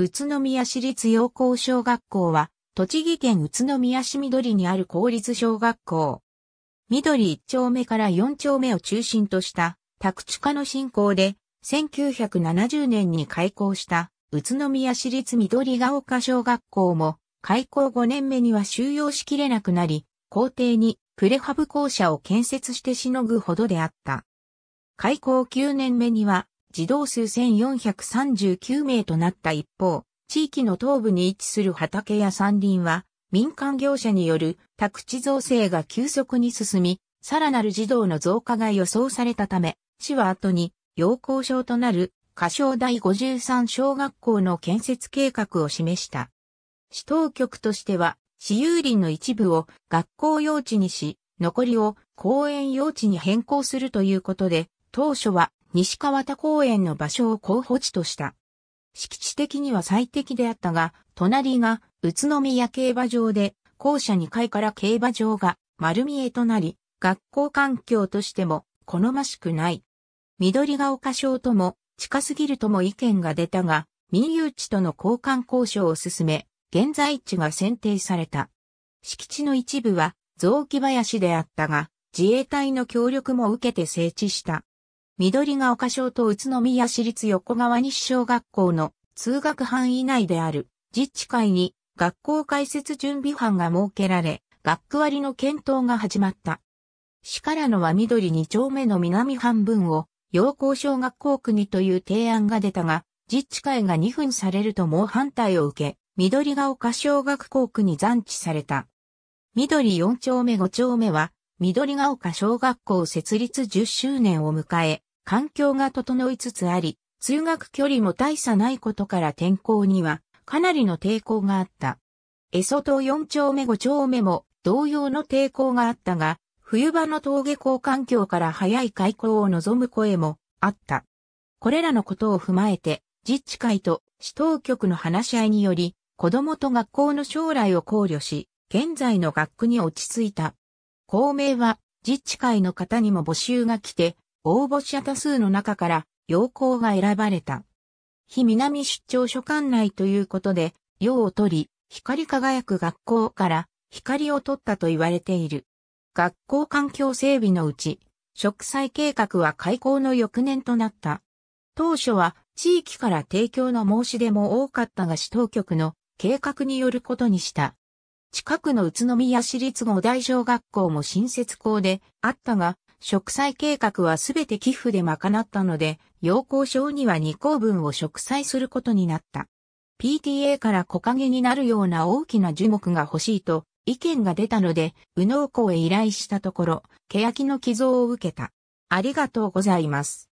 宇都宮市立陽光小学校は、栃木県宇都宮市緑にある公立小学校。緑1丁目から4丁目を中心とした、宅地化の進行で、1970年に開校した、宇都宮市立緑ヶ丘小学校も、開校5年目には収容しきれなくなり、校庭にプレハブ校舎を建設してしのぐほどであった。開校9年目には、児童数1439名となった一方、地域の東部に位置する畑や山林は、民間業者による宅地造成が急速に進み、さらなる児童の増加が予想されたため、市は後に、要校省となる、仮称第53小学校の建設計画を示した。市当局としては、市有林の一部を学校用地にし、残りを公園用地に変更するということで、当初は西川田公園の場所を候補地とした。敷地的には最適であったが、隣が宇都宮競馬場で、校舎2階から競馬場が丸見えとなり、学校環境としても好ましくない。緑が丘賞とも近すぎるとも意見が出たが、民有地との交換交渉を進め、現在地が選定された。敷地の一部は雑木林であったが、自衛隊の協力も受けて整地した。緑が丘小と宇都宮市立横川西小学校の通学範囲内である自治会に学校開設準備班が設けられ、学区割の検討が始まった。市からのは緑2丁目の南半分を、陽光小学校区にという提案が出たが、自治会が2分されると猛反対を受け、緑が丘小学校区に残地された。緑4丁目5丁目は、緑が丘小学校設立10周年を迎え、環境が整いつつあり、通学距離も大差ないことから天候にはかなりの抵抗があった。エソ島4丁目5丁目も同様の抵抗があったが、冬場の峠港環境から早い開港を望む声もあった。これらのことを踏まえて、自治会と市当局の話し合いにより、子供と学校の将来を考慮し、現在の学区に落ち着いた。公明は、自治会の方にも募集が来て、応募者多数の中から要項が選ばれた。非南出張所管内ということで、用を取り、光り輝く学校から光を取ったと言われている。学校環境整備のうち、植栽計画は開校の翌年となった。当初は地域から提供の申し出も多かったが市当局の計画によることにした。近くの宇都宮市立五大小学校も新設校であったが、植栽計画はすべて寄付で賄ったので、要光書には2項分を植栽することになった。PTA から木陰になるような大きな樹木が欲しいと意見が出たので、右脳校へ依頼したところ、欅の寄贈を受けた。ありがとうございます。